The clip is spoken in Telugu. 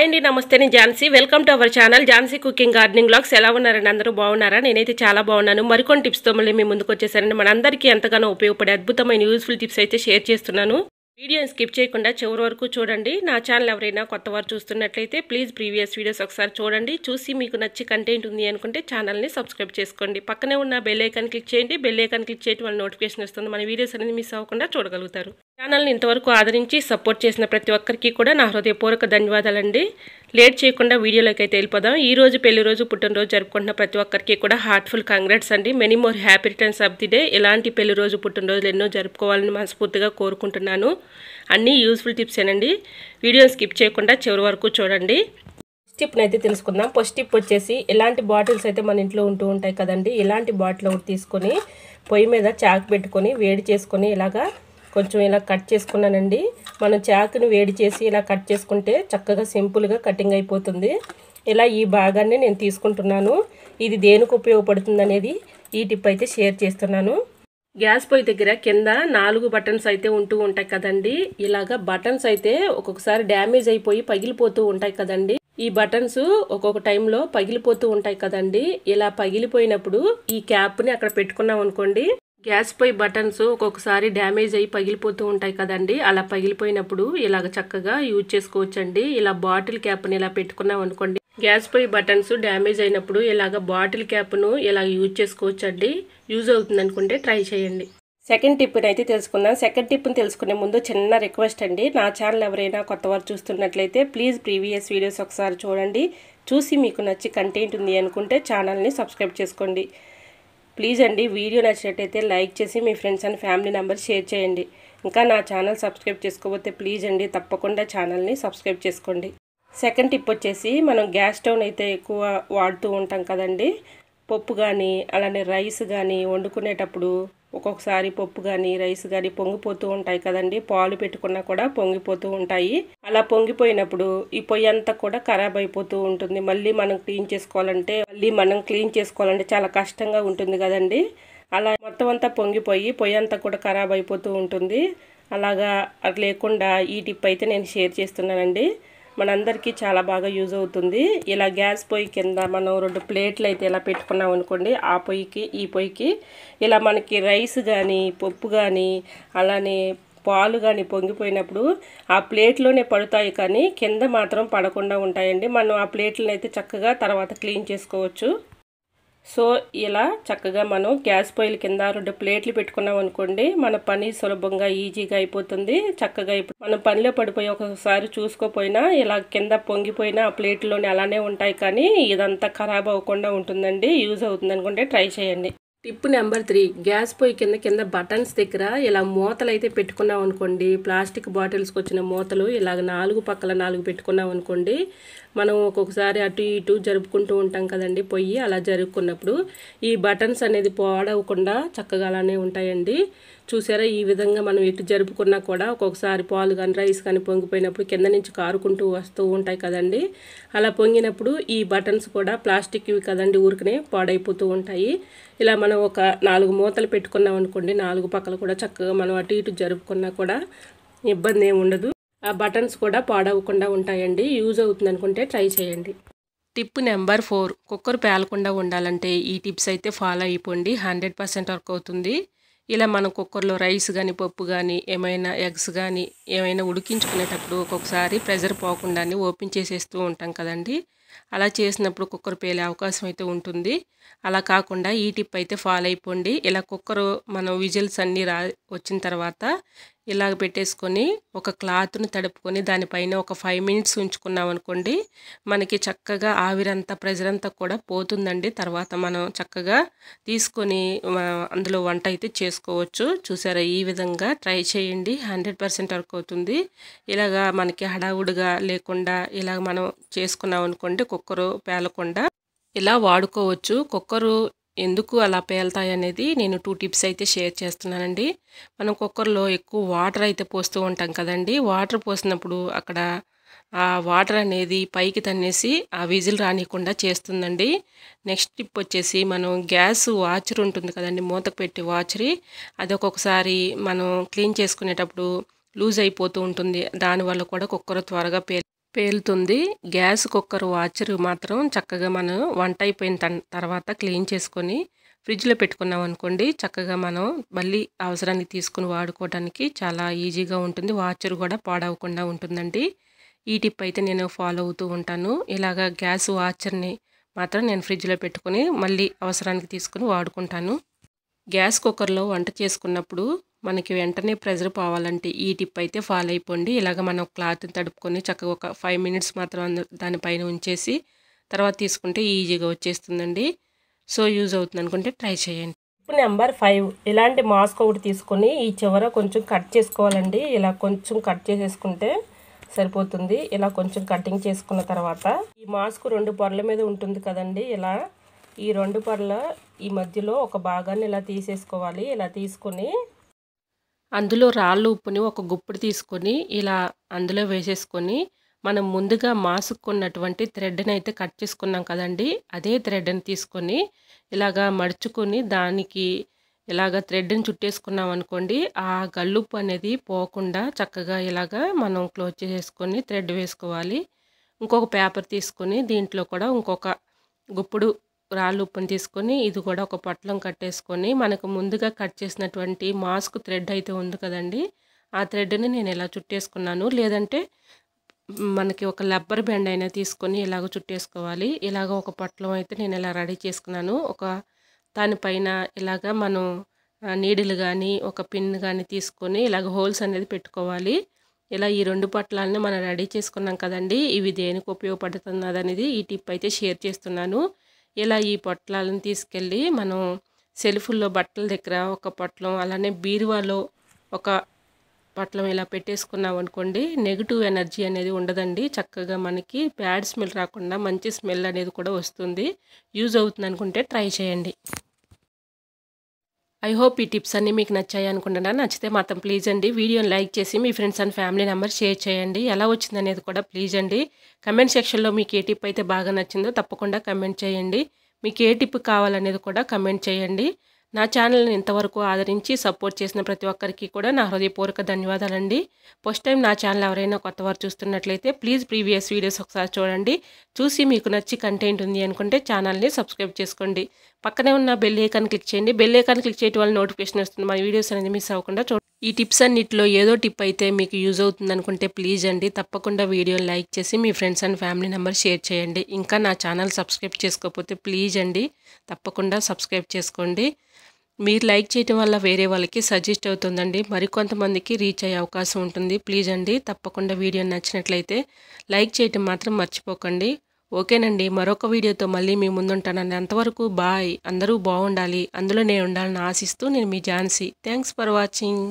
హాయ్ అండి నమస్తే నేను Jhansi welcome to our channel Jhansi cooking gardening blogs ఎలా ఉన్నారండి అందరూ బాగున్నారా నేనైతే చాలా బాగున్నాను మరికొన్ని టిప్స్తో మళ్ళీ మీ ముందుకు వచ్చేసారండి మనందరికీ ఎంతగానో ఉపయోగపడే అద్భుతమైన యూజ్ఫుల్ టిప్స్ అయితే షేర్ చేస్తున్నాను వీడియోని స్కిప్ చేయకుండా చివరి వరకు చూడండి నా ఛానల్ ఎవరైనా కొత్త వారు చూస్తున్నట్లయితే ప్లీజ్ ప్రీవియస్ వీడియోస్ ఒకసారి చూడండి చూసి మీకు నచ్చి కంటెంట్ ఉంది అనుకుంటే ఛానల్ని సబ్స్క్రైబ్ చేసుకోండి పక్కనే ఉన్న బెల్ ఐకాన్ క్లిక్ చేయండి బెల్ ఐకాన్ క్లిక్ చేయడం వల్ల నోటిఫికేషన్ వస్తుంది మన వీడియోస్ అనేది మిస్ అవ్వకుండా చూడగలుగుతారు ఛానల్ని ఇంతవరకు ఆదరించి సపోర్ట్ చేసిన ప్రతి ఒక్కరికి కూడా నా హృదయపూర్వక ధన్యవాదాలండి లేట్ చేయకుండా వీడియోలోకి అయితే వెళ్ళిపోదాం ఈ రోజు పెళ్లి రోజు పుట్టినరోజు జరుపుకుంటున్న ప్రతి ఒక్కరికి కూడా హార్ట్ఫుల్ కంగ్రాట్స్ అండి many more happy returns of the day ఇలాంటి పెళ్లి రోజు పుట్టినరోజులు ఎన్నో జరుపుకోవాలని మనస్ఫూర్తిగా కోరుకుంటున్నాను అన్నీ యూస్ఫుల్ టిప్స్ ఏనండి వీడియోని స్కిప్ చేయకుండా చివరి వరకు చూడండి ఫస్ట్ టిప్ని అయితే తెలుసుకుందాం ఫస్ట్ టిప్ వచ్చేసి ఎలాంటి బాటిల్స్ అయితే మన ఇంట్లో ఉంటూ ఉంటాయి కదండి ఇలాంటి బాటిల్ ఒకటి తీసుకొని పొయ్యి మీద చాక్ పెట్టుకొని వేడి చేసుకొని ఇలాగా కొంచెం ఇలా కట్ చేసుకున్నానండి మనం చాకుని వేడి చేసి ఇలా కట్ చేసుకుంటే చక్కగా సింపుల్గా కటింగ్ అయిపోతుంది ఇలా ఈ భాగాన్ని నేను తీసుకుంటున్నాను ఇది దేనికి ఉపయోగపడుతుంది అనేది ఈ టిప్ అయితే షేర్ చేస్తున్నాను గ్యాస్ పొయ్యి దగ్గర కింద నాలుగు బటన్స్ అయితే ఉంటూ ఉంటాయి కదండి ఇలాగ బటన్స్ అయితే ఒక్కొక్కసారి డ్యామేజ్ అయిపోయి పగిలిపోతూ ఉంటాయి కదండి ఈ బటన్స్ ఒక్కొక్క టైంలో పగిలిపోతూ ఉంటాయి కదండి ఇలా పగిలిపోయినప్పుడు ఈ క్యాప్ని అక్కడ పెట్టుకున్నాం అనుకోండి గ్యాస్ పొయ్యి బటన్స్ ఒక్కొక్కసారి డ్యామేజ్ అయ్యి పగిలిపోతూ ఉంటాయి కదండి అలా పగిలిపోయినప్పుడు ఇలాగ చక్కగా యూజ్ చేసుకోవచ్చండి ఇలా బాటిల్ క్యాప్ని ఇలా పెట్టుకున్నాం అనుకోండి గ్యాస్ పొయ్యి బటన్స్ డ్యామేజ్ అయినప్పుడు ఇలాగ బాటిల్ క్యాప్ను ఇలాగ యూజ్ చేసుకోవచ్చండి యూజ్ అవుతుంది అనుకుంటే ట్రై చేయండి సెకండ్ టిప్ని అయితే తెలుసుకుందాం సెకండ్ టిప్ని తెలుసుకునే ముందు చిన్న రిక్వెస్ట్ అండి నా ఛానల్ ఎవరైనా కొత్త వారు చూస్తున్నట్లయితే ప్లీజ్ ప్రీవియస్ వీడియోస్ ఒకసారి చూడండి చూసి మీకు నచ్చి కంటెంట్ ఉంది అనుకుంటే ఛానల్ని సబ్స్క్రైబ్ చేసుకోండి ప్లీజ్ అండి వీడియో నచ్చినట్టయితే లైక్ చేసి మీ friends and family number share చేయండి ఇంకా నా ఛానల్ సబ్స్క్రైబ్ చేసుకోకపోతే ప్లీజ్ అండి తప్పకుండా ఛానల్ని సబ్స్క్రైబ్ చేసుకోండి సెకండ్ టిప్ వచ్చేసి మనం గ్యాస్ స్టవ్ని అయితే ఎక్కువ వాడుతూ ఉంటాం కదండి పప్పు కానీ అలానే రైస్ కానీ వండుకునేటప్పుడు ఒక్కొక్కసారి పప్పు కానీ రైస్ కానీ పొంగిపోతూ ఉంటాయి కదండి పాలు పెట్టుకున్నా కూడా పొంగిపోతూ ఉంటాయి అలా పొంగిపోయినప్పుడు ఈ పొయ్యి అంతా కూడా ఖరాబ్ అయిపోతూ ఉంటుంది మళ్ళీ మనం క్లీన్ చేసుకోవాలంటే మళ్ళీ మనం క్లీన్ చేసుకోవాలంటే చాలా కష్టంగా ఉంటుంది కదండి అలా మొత్తం అంతా పొంగిపోయి పొయ్యి అంతా కూడా ఖరాబ్ అయిపోతూ ఉంటుంది అలాగా అది లేకుండా ఈ టిప్ అయితే నేను షేర్ చేస్తున్నానండి మనందరికీ చాలా బాగా యూజ్ అవుతుంది ఇలా గ్యాస్ పొయ్యి కింద మనం రెండు ప్లేట్లు అయితే ఇలా పెట్టుకున్నాం అనుకోండి ఆ పొయ్యికి ఈ పొయ్యికి ఇలా మనకి రైస్ కానీ పప్పు కానీ అలానే పాలు కానీ పొంగిపోయినప్పుడు ఆ ప్లేట్లోనే పడతాయి కానీ కింద మాత్రం పడకుండా ఉంటాయండి మనం ఆ ప్లేట్లను అయితే చక్కగా తర్వాత క్లీన్ చేసుకోవచ్చు సో ఇలా చక్కగా మనం గ్యాస్ పొయ్యిల కింద రెండు ప్లేట్లు పెట్టుకున్నాం అనుకోండి మన పని సులభంగా ఈజీగా అయిపోతుంది చక్కగా ఇప్పుడు మనం పనిలో పడిపోయి ఒకసారి చూసుకోపోయినా ఇలా కింద పొంగిపోయినా ఆ ప్లేట్లోనే అలానే ఉంటాయి కానీ ఇదంతా ఖరాబ్ అవ్వకుండా ఉంటుందండి యూజ్ అవుతుంది అనుకుంటే ట్రై చేయండి టిప్ నెంబర్ త్రీ గ్యాస్ పొయ్యి కింద కింద బటన్స్ దగ్గర ఇలా మూతలు అయితే పెట్టుకున్నాం అనుకోండి ప్లాస్టిక్ బాటిల్స్కి వచ్చిన మూతలు ఇలాగ నాలుగు పక్కల నాలుగు పెట్టుకున్నాం అనుకోండి మనం ఒక్కొక్కసారి అటు ఇటు జరుపుకుంటూ ఉంటాం కదండి పొయ్యి అలా జరుపుకున్నప్పుడు ఈ బటన్స్ అనేది పోడవకుండా చక్కగా అలానే ఉంటాయండి చూసారా ఈ విధంగా మనం ఎటు జరుపుకున్నా కూడా ఒక్కొక్కసారి పాలు కానీ రైస్ కానీ పొంగిపోయినప్పుడు కింద నుంచి కారుకుంటూ వస్తూ ఉంటాయి కదండి అలా పొంగినప్పుడు ఈ బటన్స్ కూడా ప్లాస్టిక్వి కదండి ఊరికనే పాడైపోతూ ఉంటాయి ఇలా మనం ఒక నాలుగు మూతలు పెట్టుకున్నాం అనుకోండి నాలుగు పక్కల కూడా చక్కగా మనం అటు ఇటు జరుపుకున్నా కూడా ఇబ్బంది ఏమి ఉండదు బటన్స్ కూడా పాడవకుండా ఉంటాయండి యూజ్ అవుతుంది అనుకుంటే ట్రై చేయండి టిప్ నెంబర్ ఫోర్ కుక్కర్ పేలకుండా ఉండాలంటే ఈ టిప్స్ అయితే ఫాలో అయిపోండి హండ్రెడ్ పర్సెంట్ వర్క్ అవుతుంది ఇలా మనం కుక్కర్లో రైస్ కానీ పప్పు కానీ ఏమైనా ఎగ్స్ కానీ ఏమైనా ఉడికించుకునేటప్పుడు ఒక్కొక్కసారి ప్రెజర్ పోకుండానే ఓపెన్ చేసేస్తూ ఉంటాం కదండి అలా చేసినప్పుడు కుక్కర్ పేలే అవకాశం అయితే ఉంటుంది అలా కాకుండా ఈ టిప్ అయితే ఫాలో అయిపోండి ఇలా కుక్కర్ మనం విజిల్స్ అన్నీ రా వచ్చిన తర్వాత ఇలాగ పెట్టేసుకొని ఒక క్లాత్ను తడుపుకొని దానిపైన ఒక ఫైవ్ మినిట్స్ ఉంచుకున్నాం అనుకోండి మనకి చక్కగా ఆవిరంతా ప్రెజర్ అంతా కూడా పోతుందండి తర్వాత మనం చక్కగా తీసుకొని అందులో వంట అయితే చేసుకోవచ్చు చూసారా ఈ విధంగా ట్రై చేయండి హండ్రెడ్ పర్సెంట్ వర్క్ అవుతుంది ఇలాగా మనకి హడావుడిగా లేకుండా ఇలాగ మనం చేసుకున్నాం అనుకోండి కుక్కరు పేలకుండా ఇలా వాడుకోవచ్చు కుక్కరు ఎందుకు అలా పేలుతాయి అనేది నేను టూ టిప్స్ అయితే షేర్ చేస్తున్నానండి మనం కుక్కర్లో ఎక్కువ వాటర్ అయితే పోస్తూ ఉంటాం కదండి వాటర్ పోసినప్పుడు అక్కడ ఆ వాటర్ అనేది పైకి తన్నేసి ఆ విజిల్ రానికుండా చేస్తుందండి నెక్స్ట్ టిప్ వచ్చేసి మనం గ్యాస్ వాచర్ ఉంటుంది కదండి మూతకు పెట్టి వాచరి అది ఒక్కొక్కసారి మనం క్లీన్ చేసుకునేటప్పుడు లూజ్ అయిపోతూ ఉంటుంది దానివల్ల కూడా కుక్కర్ త్వరగా పేరు పేలుతుంది గ్యాస్ కుక్కర్ వాచర్ మాత్రం చక్కగా మనం వంట అయిపోయిన తర్వాత క్లీన్ చేసుకొని ఫ్రిడ్జ్లో పెట్టుకున్నాం అనుకోండి చక్కగా మనం మళ్ళీ అవసరానికి తీసుకుని వాడుకోవడానికి చాలా ఈజీగా ఉంటుంది వాచర్ కూడా పాడవకుండా ఉంటుందండి ఈ టిప్ అయితే నేను ఫాలో అవుతూ ఉంటాను ఇలాగ గ్యాస్ వాచర్ని మాత్రం నేను ఫ్రిడ్జ్లో పెట్టుకొని మళ్ళీ అవసరానికి తీసుకుని వాడుకుంటాను గ్యాస్ కుక్కర్లో వంట చేసుకున్నప్పుడు మనకి వెంటనే ప్రెజర్ పోవాలంటే ఈ టిప్ అయితే ఫాలో అయిపోండి ఇలాగ మనం క్లాత్ని తడుపుకొని చక్కగా ఒక ఫైవ్ మినిట్స్ మాత్రం దానిపైన ఉంచేసి తర్వాత తీసుకుంటే ఈజీగా వచ్చేస్తుందండి సో యూజ్ అవుతుంది అనుకుంటే ట్రై చేయండి ఇప్పుడు నెంబర్ ఫైవ్ ఇలాంటి మాస్క్ ఒకటి తీసుకొని ఈ చివర కొంచెం కట్ చేసుకోవాలండి ఇలా కొంచెం కట్ చేసేసుకుంటే సరిపోతుంది ఇలా కొంచెం కటింగ్ చేసుకున్న తర్వాత ఈ మాస్క్ రెండు పొరల మీద ఉంటుంది కదండి ఇలా ఈ రెండు పొరల ఈ మధ్యలో ఒక భాగాన్ని ఇలా తీసేసుకోవాలి ఇలా తీసుకొని అందులో రాళ్ళు ఉప్పుని ఒక గుప్పుడు తీసుకొని ఇలా అందులో వేసేసుకొని మనం ముందుగా మాసుకున్నటువంటి థ్రెడ్ని అయితే కట్ చేసుకున్నాం కదండి అదే థ్రెడ్ని తీసుకొని ఇలాగా మడుచుకొని దానికి ఇలాగ థ్రెడ్ని చుట్టేసుకున్నాం అనుకోండి ఆ గల్లుప్పు అనేది పోకుండా చక్కగా ఇలాగా మనం క్లోజ్ చేసేసుకొని థ్రెడ్ వేసుకోవాలి ఇంకొక పేపర్ తీసుకొని దీంట్లో కూడా ఇంకొక గుప్పుడు రాళ్ళు ఉప్పును తీసుకొని ఇది కూడా ఒక పొట్లం కట్టేసుకొని మనకు ముందుగా కట్ చేసినటువంటి మాస్క్ థ్రెడ్ అయితే ఉంది కదండి ఆ థ్రెడ్ని నేను ఇలా చుట్టేసుకున్నాను లేదంటే మనకి ఒక లబ్బర్ బ్యాండ్ అయినా తీసుకొని ఇలాగ చుట్టేసుకోవాలి ఇలాగ ఒక పొట్లం అయితే నేను ఇలా రెడీ చేసుకున్నాను ఒక దానిపైన ఇలాగ మనం నీడిలు కానీ ఒక పిన్ కానీ తీసుకొని ఇలాగ హోల్స్ అనేది పెట్టుకోవాలి ఇలా ఈ రెండు పట్లాలని మనం రెడీ చేసుకున్నాం కదండి ఇవి దేనికి ఉపయోగపడుతున్నది అనేది ఈ టిప్ అయితే షేర్ చేస్తున్నాను ఇలా ఈ పొట్లాలను తీసుకెళ్ళి మనం సెల్ఫుల్లో బట్టల దగ్గర ఒక పొట్లం అలానే బీరువాలో ఒక పొట్లం ఇలా పెట్టేసుకున్నాం అనుకోండి నెగిటివ్ ఎనర్జీ అనేది ఉండదండి చక్కగా మనకి బ్యాడ్ స్మెల్ రాకుండా మంచి స్మెల్ అనేది కూడా వస్తుంది యూజ్ అవుతుంది అనుకుంటే ట్రై చేయండి ఐ హోప్ ఈ టిప్స్ అన్నీ మీకు నచ్చాయి అనుకుంటున్నాను నచ్చితే మాత్రం ప్లీజ్ అండి వీడియోని లైక్ చేసి మీ friends and family number share చేయండి ఎలా వచ్చిందనేది కూడా ప్లీజ్ అండి కమెంట్ సెక్షన్లో మీకు ఏ టిప్ అయితే బాగా నచ్చిందో తప్పకుండా కమెంట్ చేయండి మీకు ఏ టిప్ కావాలనేది కూడా కమెంట్ చేయండి నా ఛానల్ని ఇంతవరకు ఆదరించి సపోర్ట్ చేసిన ప్రతి ఒక్కరికి కూడా నా హృదయపూర్వక ధన్యవాదాలండి ఫస్ట్ టైం నా ఛానల్ ఎవరైనా కొత్తవారు చూస్తున్నట్లయితే ప్లీజ్ ప్రీవియస్ వీడియోస్ ఒకసారి చూడండి చూసి మీకు నచ్చి కంటెంట్ ఉంది అనుకుంటే ఛానల్ని సబ్స్క్రైబ్ చేసుకోండి పక్కనే ఉన్న బెల్ ఐకాన్ క్లిక్ చేయండి బెల్ ఐకాన్ క్లిక్ చేయడం వల్ల నోటిఫికేషన్ వస్తుంది మన వీడియోస్ అనేది మిస్ అవ్వకుండా చూడండి ఈ టిప్స్ అన్నిటిలో ఏదో టిప్ అయితే మీకు యూజ్ అవుతుంది అనుకుంటే ప్లీజ్ అండి తప్పకుండా వీడియోని లైక్ చేసి మీ friends and family number share చేయండి ఇంకా నా ఛానల్ సబ్స్క్రైబ్ చేసుకోకపోతే ప్లీజ్ అండి తప్పకుండా సబ్స్క్రైబ్ చేసుకోండి మీరు లైక్ చేయడం వల్ల వేరే వాళ్ళకి సజెస్ట్ అవుతుందండి మరికొంతమందికి రీచ్ అయ్యే అవకాశం ఉంటుంది ప్లీజ్ అండి తప్పకుండా వీడియో నచ్చినట్లయితే లైక్ చేయటం మాత్రం మర్చిపోకండి ఓకేనండి మరొక వీడియోతో మళ్ళీ మీ ముందుంటానండి అంతవరకు బాయ్ అందరూ బాగుండాలి అందులో నేను ఉండాలని ఆశిస్తూ నేను మీ ఝాన్సీ థ్యాంక్స్ ఫర్ వాచింగ్